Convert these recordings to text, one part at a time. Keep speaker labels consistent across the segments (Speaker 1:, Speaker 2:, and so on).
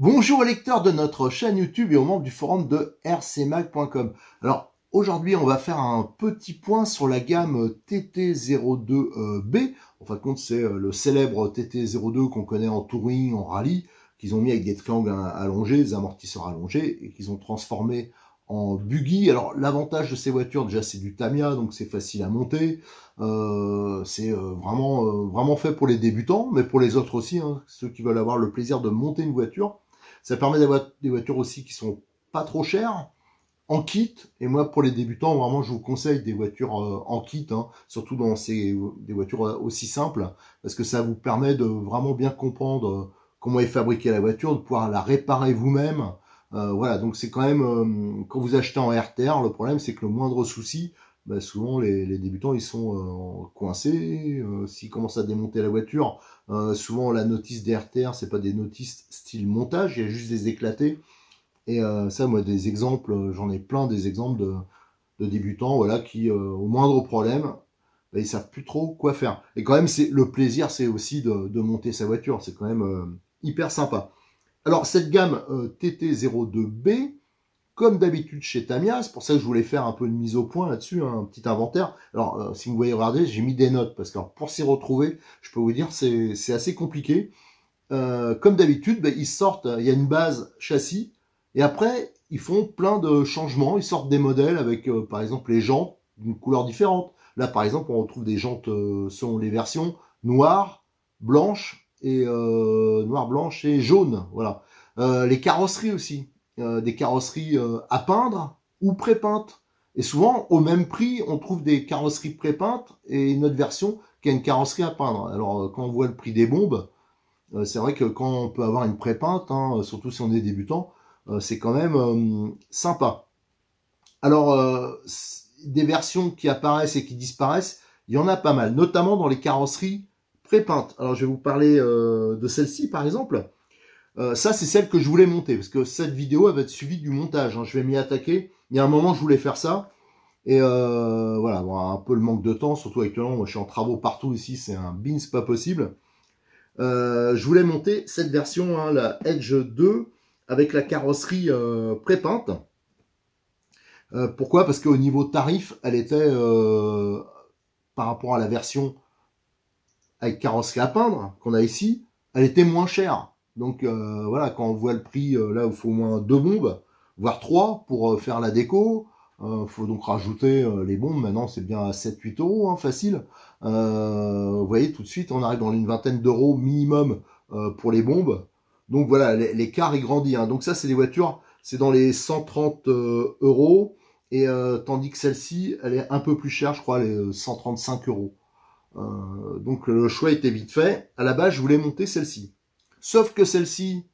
Speaker 1: Bonjour aux lecteurs de notre chaîne YouTube et aux membres du forum de rcmag.com. Alors aujourd'hui on va faire un petit point sur la gamme TT02B. Euh, en fin de compte c'est euh, le célèbre TT02 qu'on connaît en touring, en rallye, qu'ils ont mis avec des triangles hein, allongés, des amortisseurs allongés et qu'ils ont transformé en buggy. Alors l'avantage de ces voitures déjà c'est du Tamia donc c'est facile à monter. Euh, c'est vraiment vraiment fait pour les débutants mais pour les autres aussi, hein, ceux qui veulent avoir le plaisir de monter une voiture ça permet d'avoir des voitures aussi qui sont pas trop chères en kit. Et moi, pour les débutants, vraiment, je vous conseille des voitures euh, en kit, hein. surtout dans ces des voitures euh, aussi simples, parce que ça vous permet de vraiment bien comprendre euh, comment est fabriquée la voiture, de pouvoir la réparer vous-même. voilà, donc c'est quand même quand vous achetez en RTR, le problème c'est que le moindre souci, bah, souvent les, débutants ils sont euh, coincés. Euh, s'ils commencent à démonter la voiture, euh, souvent la notice DRTR, c'est pas des notices style montage, il y a juste des éclatés. Et ça, moi, des exemples, j'en ai plein des exemples de, débutants voilà, qui, au moindre problème, bah, ils savent plus trop quoi faire. Et quand même, c'est le plaisir, c'est aussi de, de, monter sa voiture. C'est quand même hyper sympa. Alors, cette gamme TT02B, comme d'habitude chez Tamias, pour ça que je voulais faire un peu de mise au point là-dessus, hein, un petit inventaire. Alors, euh, si vous voyez, regarder, j'ai mis des notes parce que pour s'y retrouver, je peux vous dire, c'est assez compliqué. Euh, comme d'habitude, bah, ils sortent, euh, il y a une base châssis, et après, ils font plein de changements. Ils sortent des modèles avec, par exemple, les jantes d'une couleur différente. Là, par exemple, on retrouve des jantes selon les versions noires, blanches et noire, blanche et jaune. Voilà. les carrosseries aussi. Euh, des carrosseries euh, à peindre ou prépeintes. Et souvent, au même prix, on trouve des carrosseries prépeintes et une autre version qui a une carrosserie à peindre. Alors, euh, quand on voit le prix des bombes, c'est vrai que quand on peut avoir une prépeinte, hein, surtout si on est débutant, c'est quand même sympa. Alors, des versions qui apparaissent et qui disparaissent, il y en a pas mal, notamment dans les carrosseries prépeintes. Alors je vais vous parler de celle-ci par exemple. Euh, ça, c'est celle que je voulais monter, parce que cette vidéo, avait va être suivie du montage. Hein. Je vais m'y attaquer. Il y a un moment, je voulais faire ça. Et euh, voilà, un peu le manque de temps, surtout actuellement, je suis en travaux partout ici, c'est un bin, pas possible. Euh, je voulais monter cette version, hein, la Edge 2, avec la carrosserie pré-peinte. pourquoi Parce qu'au niveau tarif, elle était, par rapport à la version avec carrosserie à peindre qu'on a ici, elle était moins chère. Donc euh, voilà, quand on voit le prix, euh, là, il faut au moins deux bombes, voire trois pour euh, faire la déco. Il faut donc rajouter les bombes. Maintenant, c'est bien à 7-8 euros, hein, facile. vous voyez, tout de suite, on arrive dans une vingtaine d'euros minimum pour les bombes. Donc voilà, l'écart est grandi. Hein. Donc ça, c'est les voitures, c'est dans les 130 euros. Et tandis que celle-ci, elle est un peu plus chère, je crois, les 135 euros. donc le choix était vite fait. À la base, je voulais monter celle-ci. Sauf que celle-ci,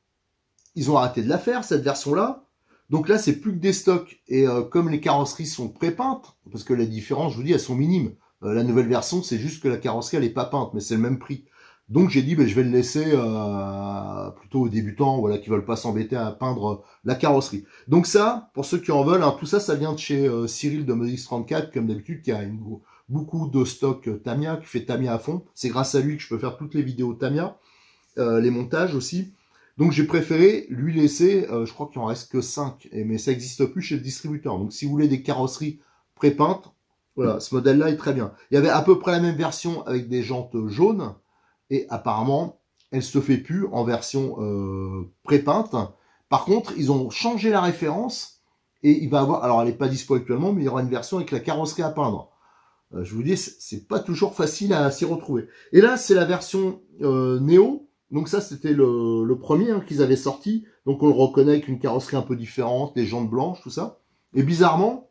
Speaker 1: ils ont arrêté de la faire, cette version-là. Donc là, c'est plus que des stocks. Et euh, comme les carrosseries sont prépeintes, parce que les différences, je vous dis, elles sont minimes. Euh, la nouvelle version, c'est juste que la carrosserie, elle est pas peinte, mais c'est le même prix. Donc j'ai dit, ben, je vais le laisser euh, plutôt aux débutants, voilà, qui veulent pas s'embêter à peindre la carrosserie. Donc ça, pour ceux qui en veulent, hein, tout ça, ça vient de chez Cyril de Modix 34, comme d'habitude, qui a beaucoup de stocks Tamia, qui fait Tamia à fond. C'est grâce à lui que je peux faire toutes les vidéos Tamia. Euh, les montages aussi. Donc j'ai préféré lui laisser, euh, je crois qu'il en reste que 5, mais ça n'existe plus chez le distributeur. Donc si vous voulez des carrosseries prépeintes, voilà, ce modèle-là est très bien. Il y avait à peu près la même version avec des jantes jaunes, et apparemment, elle se fait plus en version euh, prépeinte. Par contre, ils ont changé la référence, et il va avoir, alors elle n'est pas dispo actuellement, mais il y aura une version avec la carrosserie à peindre. Euh, je vous dis, c'est pas toujours facile à s'y retrouver. Et là, c'est la version Néo, donc ça, c'était le, premier hein, qu'ils avaient sorti. Donc on le reconnaît avec une carrosserie un peu différente, des jantes blanches, tout ça. Et bizarrement,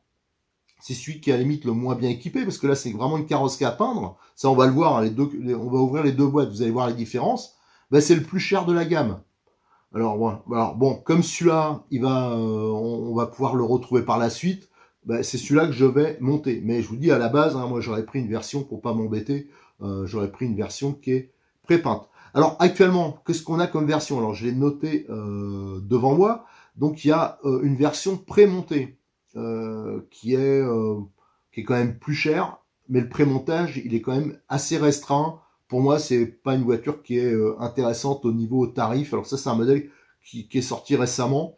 Speaker 1: c'est celui qui est à la limite le moins bien équipé, parce que là, c'est vraiment une carrosserie à peindre. Ça, on va le voir, hein, les deux, on va ouvrir les deux boîtes, vous allez voir les différences. Ben, c'est le plus cher de la gamme. Alors, bon, comme celui-là, il va, euh, on, va pouvoir le retrouver par la suite. Ben, c'est celui-là que je vais monter. Mais je vous dis, à la base, hein, moi, j'aurais pris une version, pour pas m'embêter, euh, j'aurais pris une version qui est pré-peinte. Alors actuellement, qu'est-ce qu'on a comme version Alors je l'ai noté euh, devant moi. Donc il y a euh, une version prémontée euh, qui est qui est quand même plus chère, mais le prémontage il est quand même assez restreint. Pour moi, c'est pas une voiture qui est intéressante au niveau tarif. Alors ça, c'est un modèle qui, est sorti récemment,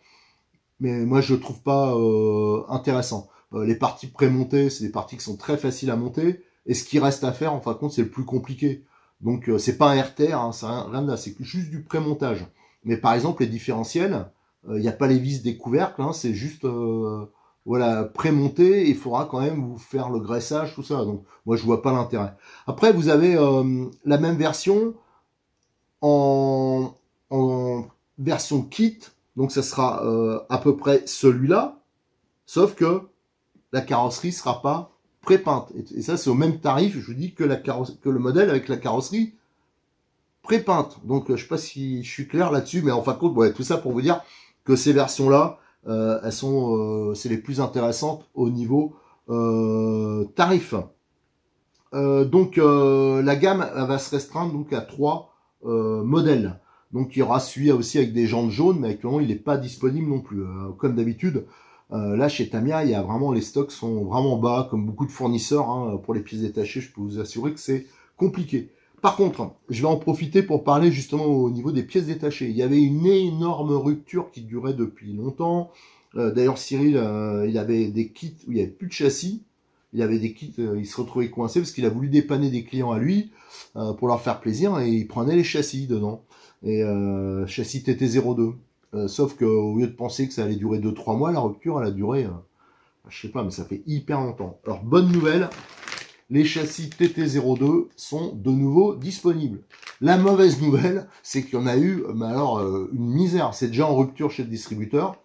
Speaker 1: mais moi je le trouve pas intéressant. les parties prémontées, c'est des parties qui sont très faciles à monter, et ce qui reste à faire, en fin de compte, c'est le plus compliqué. Donc euh, c'est pas un RTR, hein, c'est rien de là, c'est juste du prémontage. Mais par exemple les différentiels, il euh, n'y a pas les vis des couvercles, hein, c'est juste euh, voilà prémonté. Il faudra quand même vous faire le graissage, tout ça. Donc moi je vois pas l'intérêt. Après vous avez la même version en, version kit, donc ça sera à peu près celui-là, sauf que la carrosserie sera pas prépeinte. Et, ça, c'est au même tarif, je vous dis, que, le modèle avec la carrosserie prépeinte. Donc, euh, je sais pas si je suis clair là-dessus, mais en fin de compte, tout ça pour vous dire que ces versions-là, euh, elles sont, euh, c'est les plus intéressantes au niveau tarif. donc, la gamme elle va se restreindre donc à trois modèles. Donc, il y aura celui aussi avec des jantes jaunes, mais actuellement, il n'est pas disponible non plus. comme d'habitude, euh, là, chez Tamia, il y a vraiment les stocks sont vraiment bas, comme beaucoup de fournisseurs. Hein, pour les pièces détachées, je peux vous assurer que c'est compliqué. Par contre, je vais en profiter pour parler justement au niveau des pièces détachées. Il y avait une énorme rupture qui durait depuis longtemps. Euh, d'ailleurs, Cyril, euh, il avait des kits où il n'y avait plus de châssis. Il avait des kits, il se retrouvait coincé parce qu'il a voulu dépanner des clients à lui pour leur faire plaisir et il prenait les châssis dedans. Et châssis TT02. Euh, sauf qu'au lieu de penser que ça allait durer 2-3 mois, la rupture, elle a duré, je euh, bah, je sais pas, mais ça fait hyper longtemps. Alors, bonne nouvelle, les châssis TT02 sont de nouveau disponibles. La mauvaise nouvelle, c'est qu'il y en a eu, euh, mais alors, une misère. C'est déjà en rupture chez le distributeur,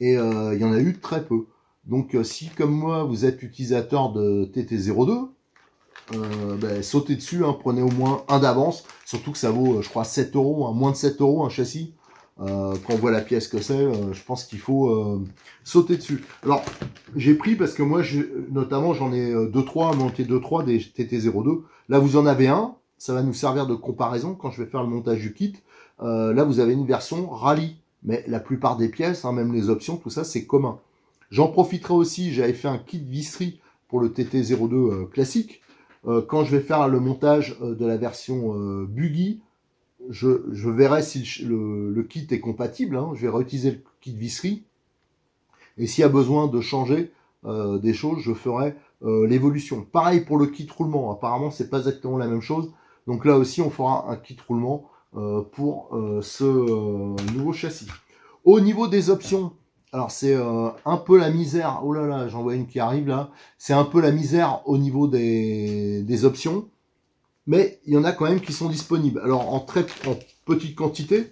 Speaker 1: et il y en a eu très peu. Donc, si, comme moi, vous êtes utilisateur de TT02, ben, sautez dessus, hein, prenez au moins un d'avance, surtout que ça vaut, je crois, 7 euros, hein, moins de 7 euros un châssis. Euh, quand on voit la pièce que c'est, euh, je pense qu'il faut euh, sauter dessus. Alors, j'ai pris parce que moi, notamment, j'en ai 2-3, monté 2-3 des TT02. Là, vous en avez un, ça va nous servir de comparaison quand je vais faire le montage du kit. là, vous avez une version rallye, mais la plupart des pièces, hein, même les options, tout ça, c'est commun. J'en profiterai aussi, j'avais fait un kit visserie pour le TT02 classique. quand je vais faire le montage de la version buggy, je, verrai si le, kit est compatible. Hein. Je vais réutiliser le kit visserie. Et s'il y a besoin de changer euh, des choses, je ferai euh, l'évolution. Pareil pour le kit roulement. Apparemment, c'est pas exactement la même chose. Donc là aussi, on fera un kit roulement euh, pour ce nouveau châssis. Au niveau des options, alors c'est un peu la misère. Oh là là, j'en vois une qui arrive là. C'est un peu la misère au niveau des options mais il y en a quand même qui sont disponibles. Alors en très en petite quantité,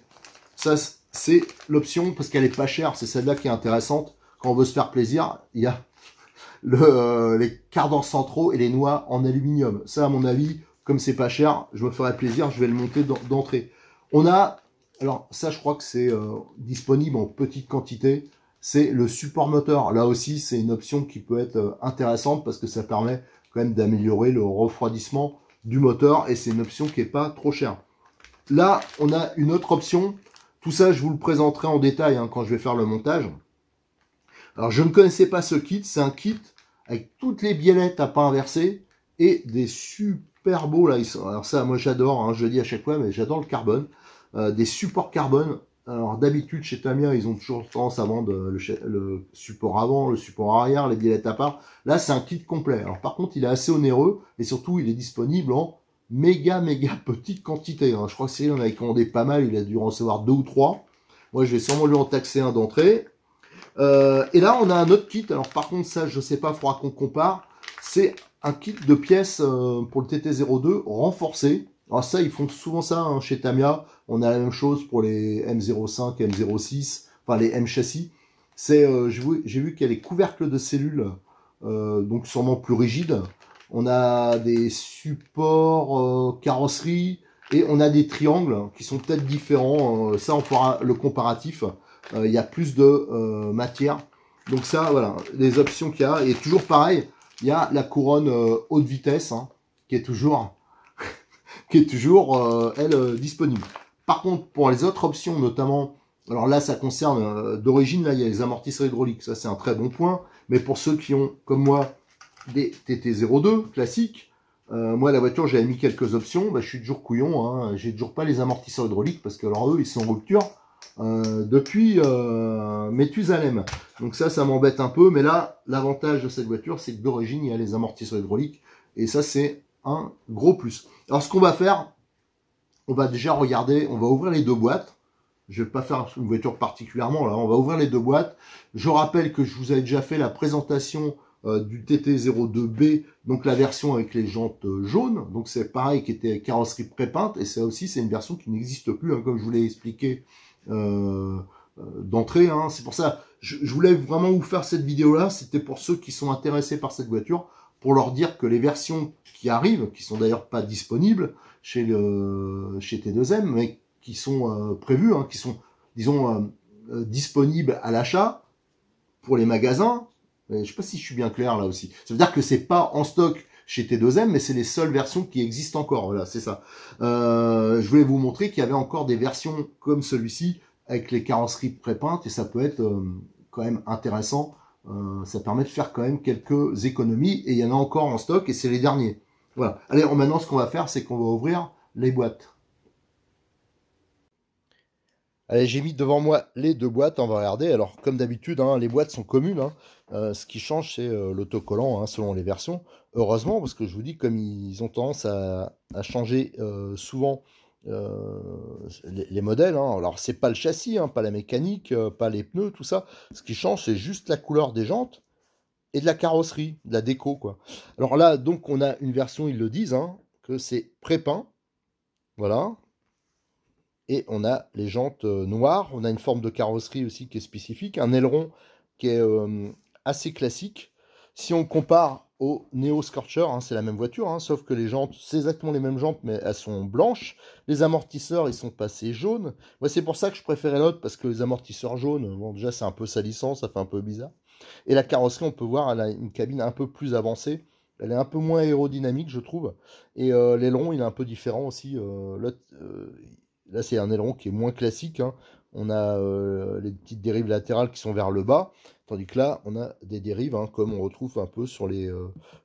Speaker 1: ça c'est l'option parce qu'elle est pas chère, c'est celle-là qui est intéressante. Quand on veut se faire plaisir, il y a le, euh, les cardans centraux et les noix en aluminium. Ça à mon avis, comme c'est pas cher, je me ferai plaisir, je vais le monter d'entrée. On a, alors ça je crois que c'est euh, disponible en petite quantité, c'est le support moteur. Là aussi c'est une option qui peut être euh, intéressante parce que ça permet quand même d'améliorer le refroidissement du moteur et c'est une option qui est pas trop chère. Là, on a une autre option. Tout ça, je vous le présenterai en détail hein, quand je vais faire le montage. Alors, je ne connaissais pas ce kit. C'est un kit avec toutes les biellettes à pas inversé et des super beaux là. Alors ça, moi j'adore. Hein, je le dis à chaque fois, mais j'adore le carbone. Euh, des supports carbone alors d'habitude chez Tamia, ils ont toujours tendance à vendre euh, le, support avant, le support arrière, les dilettes à part. Là, c'est un kit complet. Alors par contre, il est assez onéreux et surtout, il est disponible en méga méga petite quantité. Hein. Je crois que Cyril en avait commandé pas mal, il a dû recevoir deux ou trois. Moi, je vais sûrement lui en taxer un d'entrée. Euh, et là, on a un autre kit. Alors par contre, ça, je sais pas, faudra qu'on compare. C'est un kit de pièces euh, pour le TT02 renforcé. Alors ça, ils font souvent ça hein, chez Tamia. On a la même chose pour les M05, M06, enfin les M châssis. C'est, euh, j'ai vu, vu qu'il y a les couvercles de cellules, euh, donc sûrement plus rigides. On a des supports euh, carrosserie et on a des triangles qui sont peut-être différents. ça, on fera le comparatif. Il y a plus de matière. Donc ça, voilà, les options qu'il y a. Et toujours pareil, il y a la couronne haute vitesse, hein, qui est toujours, qui est toujours elle, disponible. Par contre, pour les autres options, notamment, alors là, ça concerne euh, d'origine, là, il y a les amortisseurs hydrauliques, ça c'est un très bon point. Mais pour ceux qui ont, comme moi, des TT02 classiques, euh, moi la voiture j'ai mis quelques options, bah, je suis toujours couillon, Je hein. j'ai toujours pas les amortisseurs hydrauliques parce que alors eux ils sont en rupture euh, depuis euh, Donc ça, ça m'embête un peu, mais là, l'avantage de cette voiture, c'est que d'origine il y a les amortisseurs hydrauliques et ça c'est un gros plus. Alors ce qu'on va faire, on va déjà regarder, on va ouvrir les deux boîtes. Je ne vais pas faire une voiture particulièrement là, on va ouvrir les deux boîtes. Je rappelle que je vous ai déjà fait la présentation euh, du TT02B, donc la version avec les jantes euh, jaunes. Donc c'est pareil qui était carrosserie prépeinte et ça aussi c'est une version qui n'existe plus, hein, comme je vous l'ai expliqué euh, d'entrée. Hein. C'est pour ça, je, je voulais vraiment vous faire cette vidéo là, c'était pour ceux qui sont intéressés par cette voiture, pour leur dire que les versions qui arrivent, qui sont d'ailleurs pas disponibles, chez, le, chez T2M, mais qui sont euh, prévus, hein, qui sont, disons, euh, euh, disponibles à l'achat pour les magasins. je ne sais pas si je suis bien clair là aussi. Ça veut dire que c'est pas en stock chez T2M, mais c'est les seules versions qui existent encore. Voilà, c'est ça. je voulais vous montrer qu'il y avait encore des versions comme celui-ci avec les carrosseries prépeintes et ça peut être quand même intéressant. ça permet de faire quand même quelques économies et il y en a encore en stock et c'est les derniers. Voilà. Allez, maintenant, ce qu'on va faire, c'est qu'on va ouvrir les boîtes. Allez, j'ai mis devant moi les deux boîtes, hein, on va regarder. Alors, comme d'habitude, hein, les boîtes sont communes. Hein. Euh, ce qui change, c'est euh, l'autocollant, selon les versions. Heureusement, parce que je vous dis, comme ils ont tendance à, changer euh, souvent les, les, modèles. Alors, c'est pas le châssis, pas la mécanique, pas les pneus, tout ça. Ce qui change, c'est juste la couleur des jantes et de la carrosserie, de la déco, quoi. Alors là, donc, on a une version, ils le disent, hein, que c'est pré Voilà. Et on a les jantes euh, noires. On a une forme de carrosserie aussi qui est spécifique. Un aileron qui est euh, assez classique. Si on compare au Neo Scorcher, hein, c'est la même voiture, hein, sauf que les jantes, c'est exactement les mêmes jantes, mais elles sont blanches. Les amortisseurs, ils sont passés jaunes. Moi, c'est pour ça que je préférais l'autre, parce que les amortisseurs jaunes, bon, déjà, c'est un peu salissant, ça fait un peu bizarre. Et la carrosserie, on peut voir, elle a une cabine un peu plus avancée. Elle est un peu moins aérodynamique, je trouve. Et euh, l'aileron, il est un peu différent aussi. Euh, euh, là, c'est un aileron qui est moins classique. Hein. On a les petites dérives latérales qui sont vers le bas. Tandis que là, on a des dérives, hein, comme on retrouve un peu sur les,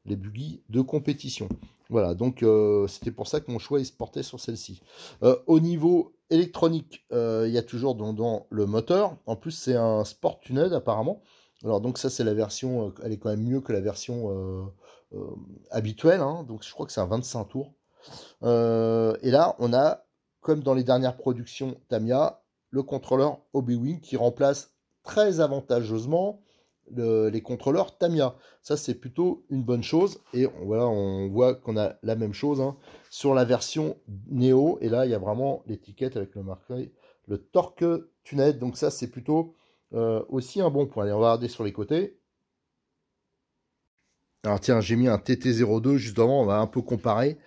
Speaker 1: les buggy de compétition. Voilà, donc c'était pour ça que mon choix il se portait sur celle-ci. au niveau électronique, il y a toujours dans le moteur. En plus, c'est un sport tunnel apparemment. Alors donc ça c'est la version, euh, elle est quand même mieux que la version euh, euh, habituelle, hein. donc je crois que c'est un 25 tours. et là on a, comme dans les dernières productions Tamiya, le contrôleur Obi-Wing qui remplace très avantageusement les contrôleurs Tamiya. Ça, c'est plutôt une bonne chose. Et voilà, on voit qu'on a la même chose hein, sur la version Neo. Et là, il y a vraiment l'étiquette avec le marqueur, le Torque Tunnel. Donc ça, c'est plutôt euh, aussi un bon point. Allez, on va regarder sur les côtés. Alors tiens, j'ai mis un TT02 justement, on va un peu comparer.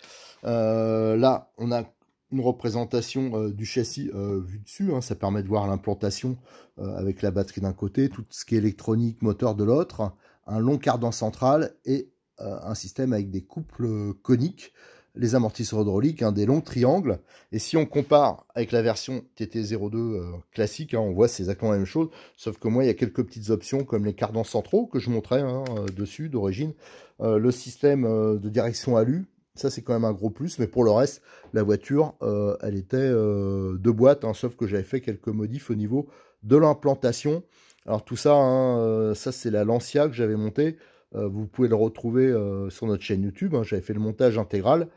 Speaker 1: Euh, là, on a une représentation euh, du châssis vu dessus. Hein. ça permet de voir l'implantation avec la batterie d'un côté, tout ce qui est électronique, moteur de l'autre, un long cardan central et un système avec des couples coniques les amortisseurs hydrauliques, hein, des longs triangles. Et si on compare avec la version TT02 euh, classique, hein, on voit c'est exactement la même chose, sauf que moi il y a quelques petites options comme les cardans centraux que je montrais hein, euh, dessus d'origine, euh, le système de direction alu, ça c'est quand même un gros plus, mais pour le reste, la voiture, elle était de boîte, sauf que j'avais fait quelques modifs au niveau de l'implantation. Alors tout ça, ça c'est la Lancia que j'avais montée. Euh, vous pouvez le retrouver euh, sur notre chaîne YouTube. Hein, j'avais fait le montage intégral,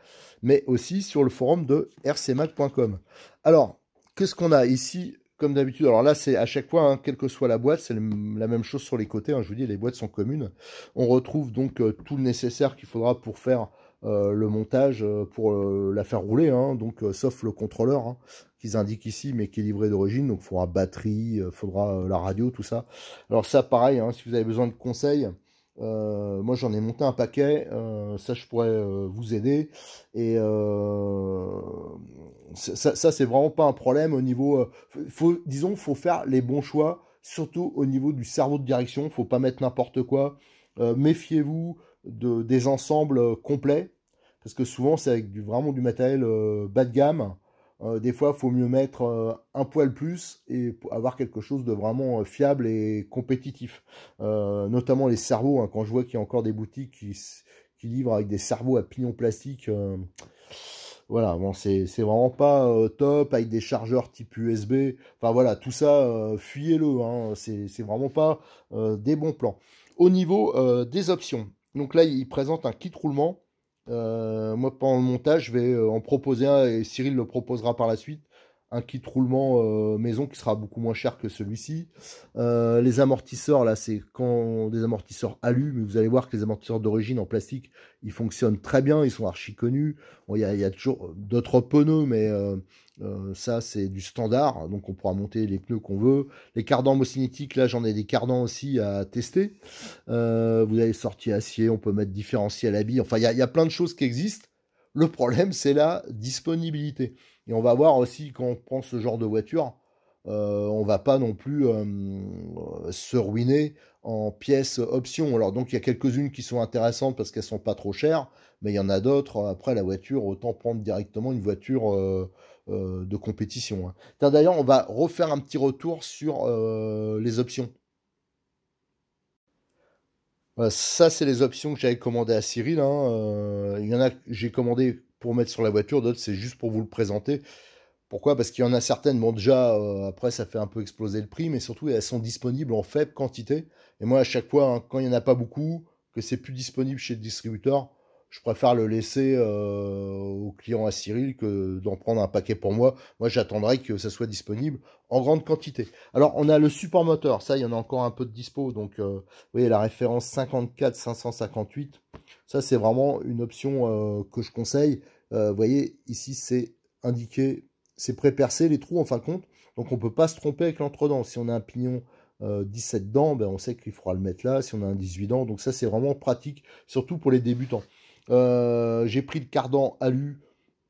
Speaker 1: mais aussi sur le forum de rcmac.com. Alors, qu'est-ce qu'on a ici comme d'habitude, alors là, c'est à chaque fois, hein, quelle que soit la boîte, c'est la même chose sur les côtés. Hein, je vous dis, les boîtes sont communes. On retrouve donc euh, tout le nécessaire qu'il faudra pour faire le montage, pour la faire rouler, donc sauf le contrôleur qu'ils indiquent ici, mais qui est livré d'origine. Donc, il faudra batterie, il faudra la radio, tout ça. Alors ça, pareil, si vous avez besoin de conseils, euh, moi, j'en ai monté un paquet. Euh, ça, je pourrais euh, vous aider. Et euh, ça, c'est vraiment pas un problème au niveau. Euh, faut, disons, faut faire les bons choix, surtout au niveau du cerveau de direction. Faut pas mettre n'importe quoi. Méfiez-vous de, des ensembles complets, parce que souvent, c'est avec du, vraiment du matériel bas de gamme. Euh, des fois, il faut mieux mettre euh, un poil plus et avoir quelque chose de vraiment euh, fiable et compétitif. notamment les cerveaux, hein. quand je vois qu'il y a encore des boutiques qui, livrent avec des cerveaux à pignon plastique. voilà, bon, c'est vraiment pas top avec des chargeurs type USB. Enfin voilà, tout ça, fuyez-le. Hein. c'est vraiment pas des bons plans. Au niveau des options, donc là, il présente un kit roulement euh, moi, pendant le montage, je vais euh, en proposer un et Cyril le proposera par la suite un kit roulement euh, maison qui sera beaucoup moins cher que celui-ci. Euh, les amortisseurs, là, c'est quand des amortisseurs alu, mais vous allez voir que les amortisseurs d'origine en plastique, ils fonctionnent très bien, ils sont archi connus. Il y, a toujours euh, d'autres pneus, mais ça, c'est du standard, donc on pourra monter les pneus qu'on veut. Les cardans mocinétiques là, j'en ai des cardans aussi à tester. vous avez sorti acier, on peut mettre différentiel à la bille. Enfin, il y a plein de choses qui existent. Le problème, c'est la disponibilité. Et on va voir aussi quand on prend ce genre de voiture, euh, on va pas non plus euh, se ruiner en pièces options. Alors donc il y a quelques-unes qui sont intéressantes parce qu'elles sont pas trop chères, mais il y en a d'autres. Après la voiture, autant prendre directement une voiture euh, de compétition. Hein. D'ailleurs, on va refaire un petit retour sur les options. ça, c'est les options que j'avais commandées à Cyril. Hein. il y en a, j'ai commandé mettre sur la voiture, d'autres c'est juste pour vous le présenter. Pourquoi Parce qu'il y en a certaines, bon déjà, euh, après ça fait un peu exploser le prix, mais surtout elles sont disponibles en faible quantité. Et moi à chaque fois, hein, quand il n'y en a pas beaucoup, que c'est plus disponible chez le distributeur, je préfère le laisser aux euh, au client à Cyril que d'en prendre un paquet pour moi. Moi, j'attendrai que ça soit disponible en grande quantité. Alors, on a le support moteur. Ça, il y en a encore un peu de dispo. Donc, euh, vous voyez, la référence 54-558. Ça, c'est vraiment une option que je conseille euh, vous voyez, ici, c'est indiqué, c'est pré-percé les trous en fin de compte. Donc, on ne peut pas se tromper avec l'entredent. Si on a un pignon 17 euh, dents, ben, on sait qu'il faudra le mettre là. Si on a un 18 dents, donc ça, c'est vraiment pratique, surtout pour les débutants. Euh, j'ai pris le cardan alu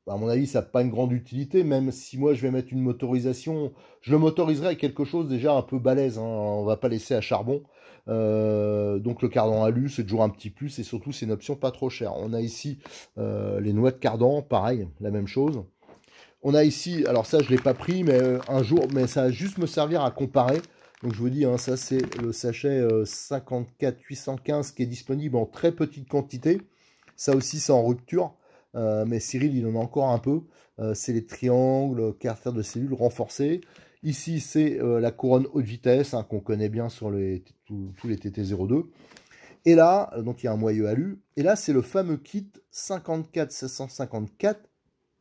Speaker 1: bah, à mon avis, ça n'a pas une grande utilité, même si moi je vais mettre une motorisation, je le motoriserai à quelque chose déjà un peu balèze, On hein. on va pas laisser à charbon. Euh, donc le cardan alu, c'est toujours un petit plus, et surtout c'est une option pas trop chère. On a ici euh, les noix de cardan, pareil, la même chose. On a ici, alors ça je l'ai pas pris, mais euh, un jour, mais ça va juste me servir à comparer. Donc je vous dis, hein, ça c'est le sachet 54 815 qui est disponible en très petite quantité. Ça aussi c'est en rupture. Euh, mais Cyril, il en a encore un peu. Euh, c'est les triangles, caractères de cellules renforcés. Ici, c'est euh, la couronne haute vitesse hein, qu'on connaît bien sur tous les TT02. Et là, donc il y a un moyeu alu. Et là, c'est le fameux kit 54 754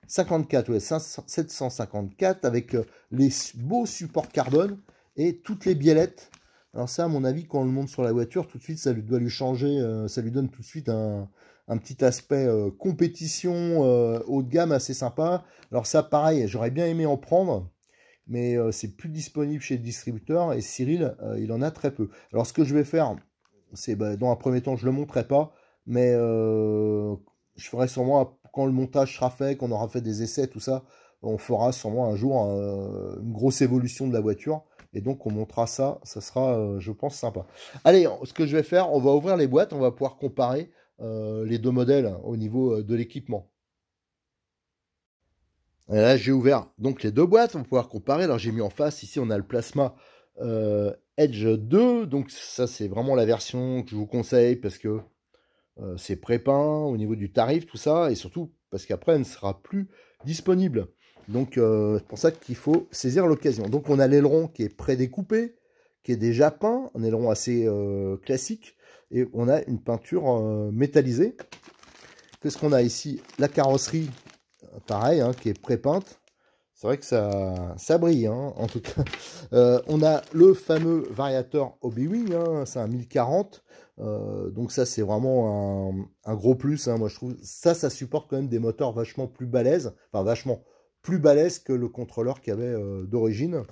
Speaker 1: 54, ouais, 754 avec les beaux supports carbone et toutes les biellettes. Alors ça, à mon avis, quand on le monte sur la voiture, tout de suite, ça lui doit lui changer, ça lui donne tout de suite un, un petit aspect euh, compétition euh, haut de gamme assez sympa. Alors ça, pareil, j'aurais bien aimé en prendre, mais euh, c'est plus disponible chez le distributeur et Cyril, il en a très peu. Alors ce que je vais faire, c'est bah, dans un premier temps, je le montrerai pas, mais je ferai sûrement quand le montage sera fait, qu'on aura fait des essais, tout ça, on fera sûrement un jour une grosse évolution de la voiture. Et donc on montrera ça, ça sera, je pense, sympa. Allez, ce que je vais faire, on va ouvrir les boîtes, on va pouvoir comparer. Euh, les deux modèles hein, au niveau euh, de l'équipement. là, j'ai ouvert donc les deux boîtes, on pouvoir comparer. Alors, j'ai mis en face, ici, on a le plasma euh, Edge 2. Donc, ça, c'est vraiment la version que je vous conseille parce que c'est pré-peint au niveau du tarif, tout ça. Et surtout, parce qu'après, elle ne sera plus disponible. Donc, c'est pour ça qu'il faut saisir l'occasion. Donc, on a l'aileron qui est découpé qui est déjà peint. Un aileron assez classique et on a une peinture euh, métallisée. Qu'est-ce qu'on a ici La carrosserie, pareil, hein, qui est pré-peinte. C'est vrai que ça, ça brille, hein, en tout cas. Euh, on a le fameux variateur Obi-Wing, hein, c'est un 1040. Euh, donc ça, c'est vraiment un, gros plus. moi, je trouve ça, ça supporte quand même des moteurs vachement plus balèzes. Enfin, vachement plus balèzes que le contrôleur qu'il y avait d'origine.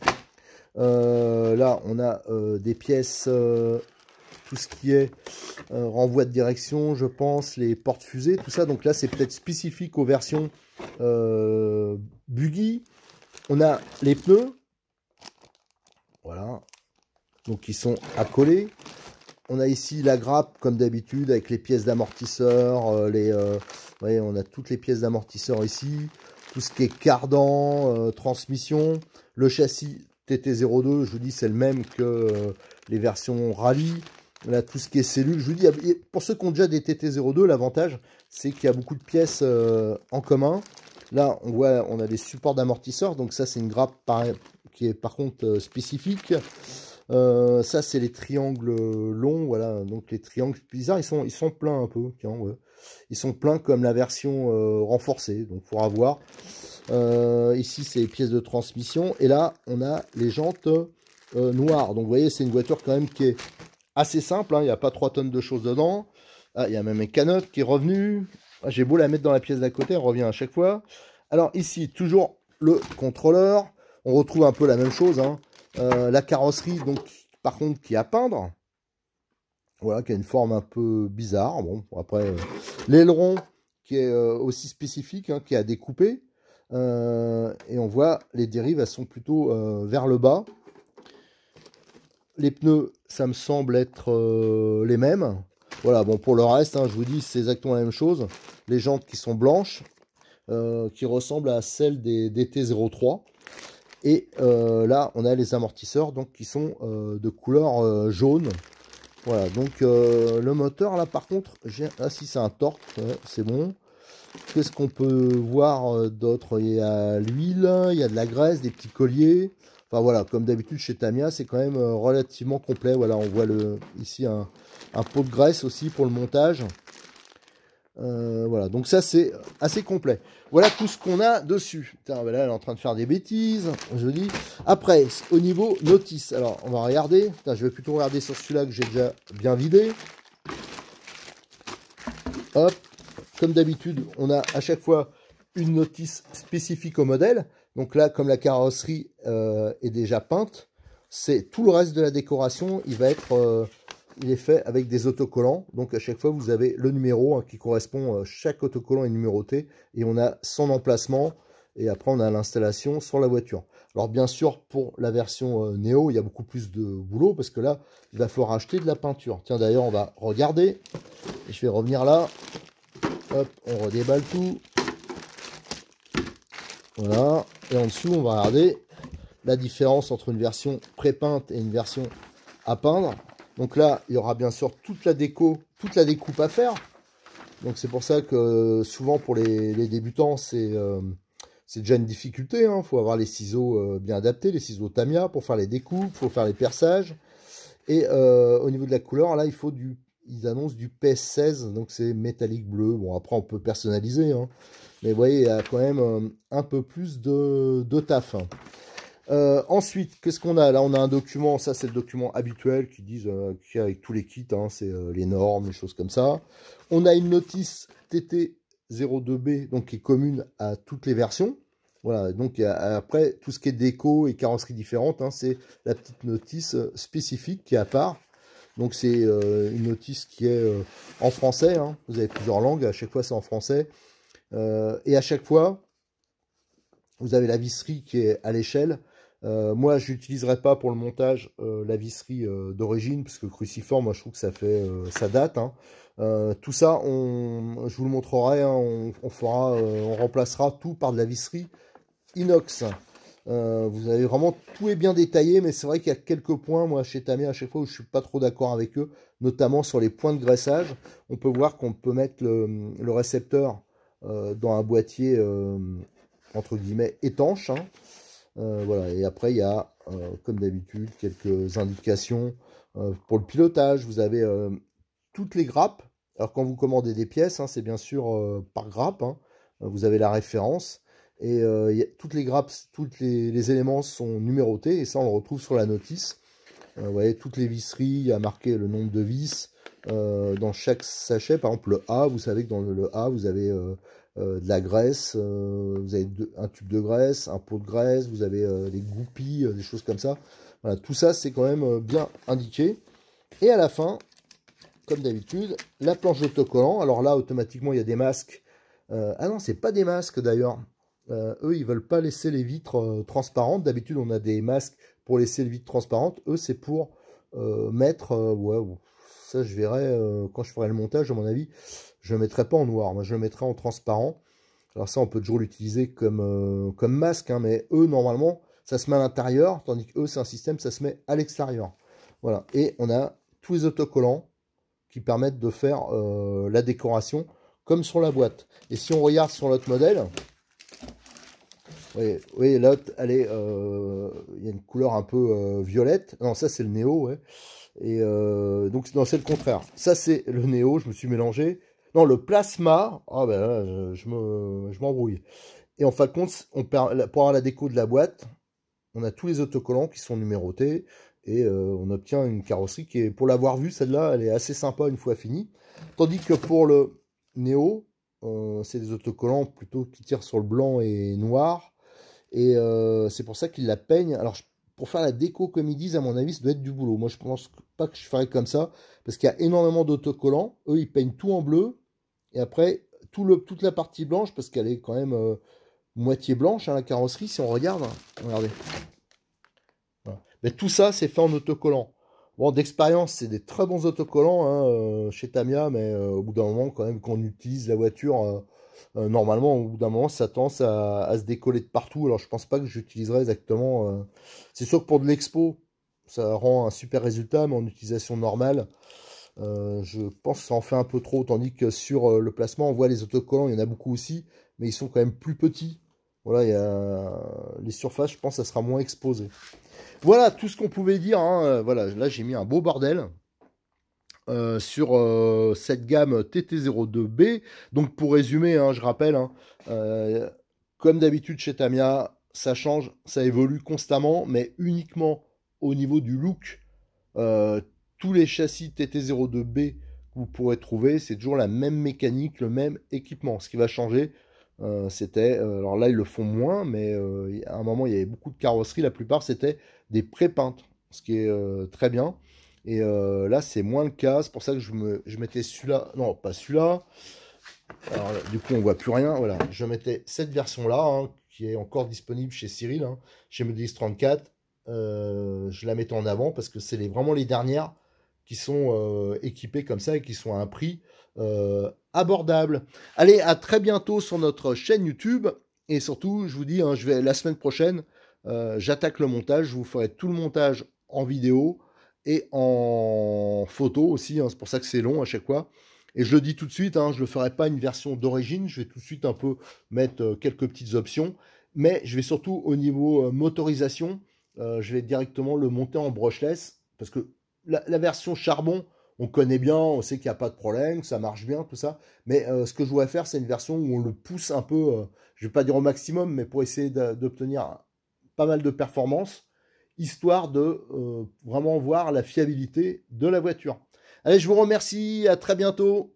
Speaker 1: là, on a des pièces tout ce qui est euh, renvoi de direction, je pense, les portes fusées, tout ça. Donc là, c'est peut-être spécifique aux versions euh, buggy. On a les pneus, voilà, donc ils sont accolés. On a ici la grappe, comme d'habitude, avec les pièces d'amortisseur. Euh, les, on a toutes les pièces d'amortisseur ici. Tout ce qui est cardan, transmission, le châssis TT02, je vous dis, c'est le même que les versions rallye. Voilà, tout ce qui est cellule, Je vous dis, pour ceux qui ont déjà des TT02, l'avantage, c'est qu'il y a beaucoup de pièces euh, en commun. Là, on voit, on a des supports d'amortisseurs. Donc ça, c'est une grappe qui est par contre euh, spécifique. Euh, ça, c'est les triangles longs. Voilà, donc les triangles bizarres, ils sont, ils sont pleins un peu. Ils sont pleins comme la version renforcée. Donc, faudra voir. ici, c'est les pièces de transmission. Et là, on a les jantes noires. Donc, vous voyez, c'est une voiture quand même qui est assez simple, hein, il n'y a pas 3 tonnes de choses dedans. Ah, il y a même une canotte qui est revenue. Ah, j'ai beau la mettre dans la pièce d'à côté, elle revient à chaque fois. Alors ici, toujours le contrôleur. On retrouve un peu la même chose. Hein. Euh, la carrosserie, donc, par contre, qui est à peindre. Voilà, qui a une forme un peu bizarre. Bon, après, euh, l'aileron qui est euh, aussi spécifique, hein, qui est à découper. et on voit, les dérives, elles sont plutôt vers le bas les pneus, ça me semble être euh, les mêmes. Voilà, bon, pour le reste, hein, je vous dis, c'est exactement la même chose. Les jantes qui sont blanches, euh, qui ressemblent à celles des DT03. Et euh, là, on a les amortisseurs donc qui sont de couleur jaune. Voilà, donc le moteur, là, par contre, ah si, c'est un torque, c'est bon. Qu'est-ce qu'on peut voir d'autre Il y a l'huile, il y a de la graisse, des petits colliers voilà, comme d'habitude chez Tamia, c'est quand même euh, relativement complet. Voilà, on voit le, ici un, pot de graisse aussi pour le montage. Euh, voilà, donc ça c'est assez complet. Voilà tout ce qu'on a dessus. Bah là elle est en train de faire des bêtises, je dis. Après, au niveau notice, alors on va regarder. je vais plutôt regarder sur celui-là que j'ai déjà bien vidé. Hop, comme d'habitude, on a à chaque fois une notice spécifique au modèle. Donc là, comme la carrosserie euh, est déjà peinte, c'est tout le reste de la décoration, il va être, euh, il est fait avec des autocollants. Donc à chaque fois, vous avez le numéro hein, qui correspond, euh, chaque autocollant est numéroté, et on a son emplacement, et après on a l'installation sur la voiture. Alors bien sûr, pour la version NEO, il y a beaucoup plus de boulot, parce que là, il va falloir acheter de la peinture. Tiens, d'ailleurs, on va regarder, je vais revenir là, hop, on redéballe tout. Voilà, et en dessous, on va regarder la différence entre une version pré-peinte et une version à peindre. Donc là, il y aura bien sûr toute la déco, toute la découpe à faire. Donc c'est pour ça que euh, souvent pour les, débutants, euh, c'est déjà une difficulté. Il hein. faut avoir les ciseaux euh, bien adaptés, les ciseaux Tamiya pour faire les découpes, il faut faire les perçages. Et au niveau de la couleur, là, il faut du, ils annoncent du PS16, donc c'est métallique bleu. Bon, après, on peut personnaliser. Hein. Mais vous voyez, il y a quand même euh, un peu plus de, de taf. Hein. Euh, ensuite, qu'est-ce qu'on a Là, on a un document, ça c'est le document habituel qui disent euh, avec tous les kits, hein, c'est les normes, les choses comme ça. On a une notice TT02B, donc qui est commune à toutes les versions. Voilà, donc après, tout ce qui est déco et carrosserie différente, hein, c'est la petite notice spécifique qui est à part. Donc c'est une notice qui est en français, vous avez plusieurs langues, à chaque fois c'est en français. Euh, et à chaque fois, vous avez la visserie qui est à l'échelle. Euh, moi, je n'utiliserai pas pour le montage euh, la visserie d'origine, puisque cruciforme, moi je trouve que ça fait ça date. Hein. tout ça, je vous le montrerai, hein, on, on remplacera tout par de la visserie inox. vous avez vraiment tout est bien détaillé, mais c'est vrai qu'il y a quelques points, moi, chez Tamé, à chaque fois où je suis pas trop d'accord avec eux, notamment sur les points de graissage. On peut voir qu'on peut mettre le récepteur euh, dans un boîtier euh, entre guillemets étanche. Hein. Euh, voilà. Et après, il y a, comme d'habitude, quelques indications pour le pilotage. Vous avez toutes les grappes. Alors quand vous commandez des pièces, hein, c'est bien sûr par grappe, hein. vous avez la référence. Et toutes les grappes, tous les, éléments sont numérotés, et ça on le retrouve sur la notice. vous voyez, toutes les visseries, il y a marqué le nombre de vis, euh, dans chaque sachet. Par exemple, le A, vous savez que dans le, A, vous avez euh, euh, de la graisse, vous avez un tube de graisse, un pot de graisse, vous avez des goupilles, des choses comme ça. Voilà, tout ça, c'est quand même bien indiqué. Et à la fin, comme d'habitude, la planche d'autocollant. Alors là, automatiquement, il y a des masques. ah non, c'est pas des masques d'ailleurs. eux, ils veulent pas laisser les vitres transparentes. D'habitude, on a des masques pour laisser les vitres transparentes. Eux, c'est pour mettre, ouais, ça, je verrai euh, quand je ferai le montage, à mon avis, je ne mettrai pas en noir. Moi, je le mettrai en transparent. Alors ça, on peut toujours l'utiliser comme, euh, comme masque, hein, mais eux, normalement, ça se met à l'intérieur, tandis que eux, c'est un système, ça se met à l'extérieur. Voilà. Et on a tous les autocollants qui permettent de faire euh, la décoration comme sur la boîte. Et si on regarde sur l'autre modèle, oui, oui l'autre, elle est, il y a une couleur un peu violette. Non, ça c'est le néo, ouais. Et euh, donc, non, c'est le contraire. Ça, c'est le néo, je me suis mélangé. Non, le plasma, ah, ben je, je m'embrouille. et en fin de compte, on perd, pour avoir la déco de la boîte, on a tous les autocollants qui sont numérotés et euh, on obtient une carrosserie qui est, pour l'avoir vue, celle-là, elle est assez sympa une fois finie. Tandis que pour le Néo, euh, c'est des autocollants plutôt qui tirent sur le blanc et noir. Et c'est pour ça qu'il la peigne Alors je pour faire la déco comme ils disent, à mon avis, ça doit être du boulot. Moi, je pense pas que je ferais comme ça, parce qu'il y a énormément d'autocollants. Eux, ils peignent tout en bleu, et après, tout le, toute la partie blanche, parce qu'elle est quand même euh, moitié blanche, hein, la carrosserie, si on regarde. regardez. Mais tout ça, c'est fait en autocollant. Bon, d'expérience, c'est des très bons autocollants hein, euh, chez Tamia, mais euh, au bout d'un moment, quand même, qu'on utilise la voiture euh, normalement, au bout d'un moment, ça tend à, se décoller de partout. Alors, je pense pas que j'utiliserai exactement. Euh, c'est sûr que pour de l'expo, ça rend un super résultat, mais en utilisation normale, euh, je pense que ça en fait un peu trop. Tandis que sur le placement, on voit les autocollants, il y en a beaucoup aussi, mais ils sont quand même plus petits. Voilà, il y les surfaces, je pense, que ça sera moins exposé. Voilà tout ce qu'on pouvait dire. Hein. Voilà, là j'ai mis un beau bordel. Euh, sur euh, cette gamme TT02B. Donc pour résumer, hein, je rappelle, hein, euh, comme d'habitude chez Tamia, ça change, ça évolue constamment, mais uniquement au niveau du look. tous les châssis TT02B que vous pourrez trouver, c'est toujours la même mécanique, le même équipement. Ce qui va changer, c'était, alors là ils le font moins, mais à un moment il y avait beaucoup de carrosseries, la plupart c'était des pré ce qui est très bien. Et euh, là, c'est moins le cas. C'est pour ça que je, mettais celui-là. Non, pas celui-là. Alors, du coup, on voit plus rien. Voilà, je mettais cette version-là, hein, qui est encore disponible chez Cyril, hein, chez Modis 34. Euh, je la mettais en avant parce que c'est vraiment les dernières qui sont euh, équipées comme ça et qui sont à un prix abordable. Allez, à très bientôt sur notre chaîne YouTube. Et surtout, je vous dis, hein, je vais la semaine prochaine, j'attaque le montage. Je vous ferai tout le montage en vidéo et en photo aussi. Hein, c'est pour ça que c'est long à chaque fois. Et je le dis tout de suite, hein, je ne ferai pas une version d'origine. Je vais tout de suite un peu mettre euh, quelques petites options. Mais je vais surtout au niveau euh, motorisation, euh, je vais directement le monter en brushless. Parce que la, version charbon, on connaît bien, on sait qu'il n'y a pas de problème, ça marche bien, tout ça. Mais ce que je voudrais faire, c'est une version où on le pousse un peu, je ne vais pas dire au maximum, mais pour essayer d'obtenir pas mal de performances histoire de euh, vraiment voir la fiabilité de la voiture. Allez, je vous remercie, à très bientôt.